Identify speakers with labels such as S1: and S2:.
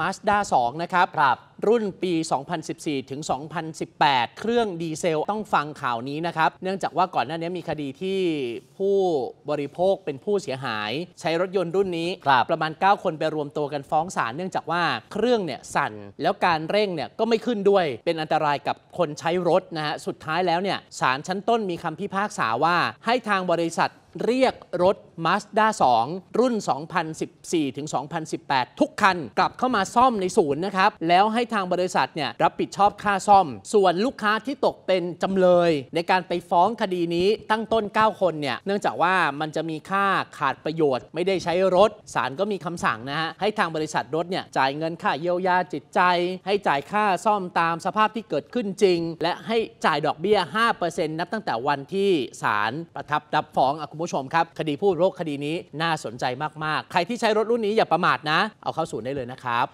S1: Mazda 2นะครับรบรุ่นปี 2014 ถึง 2018 เครื่องดีเซลต้องฟังข่าวนี้นะครับ เนื่องจากว่าก่อนหน้านี้มีคดีที่ผู้บริโภคเป็นผู้เสียหายใช้รถยนต์รุ่นนี้รประมาณ 9 คนไปรวมตัวกันฟ้องศาลเนื่องจากว่าเครื่องเนี่ยสั่น แล้วการเร่งเนี่ยก็ไม่ขึ้นด้วย เป็นอันตรายกับคนใช้รถนะฮะสุดท้ายแล้วเนี่ยศาลชั้นต้นมีคำพิพากษาว่าให้ทางบริษัทเรียกรถ Mazda 2 รุ่น 2014 ถึง 2018 ทุกคันกลับเข้ามาซ่อมในศูนย์นะครับแล้วใหทางบริษัทเนี่ยรับผิดชอบค่าซ่อม ส่วนลูกค้าที่ตกเป็นจำเลย ในการไปฟ้องคดีนี้ตั้งต้น 9 คนเนี่ย เนื่องจากว่ามันจะมีค่าขาดประโยชน์ ไม่ได้ใช้รถศาลก็มีคำสั่งนะฮะ ให้ทางบริษัทรถเนี่ยจ่ายเงินค่าเยียวยาจิตใจ ให้จ่ายค่าซ่อมตามสภาพที่เกิดขึ้นจริง และให้จ่ายดอกเบี้ย5%นับตั้งแต่วันที่ศาลประทับรับฟ้องอคุณผู้ชมครับ คดีผู้โรคคดีนี้น่าสนใจมากๆใครที่ใช้รถรุ่นนี้อย่าประมาทนะ เอาเข้าศูนย์ได้เลยนะครับ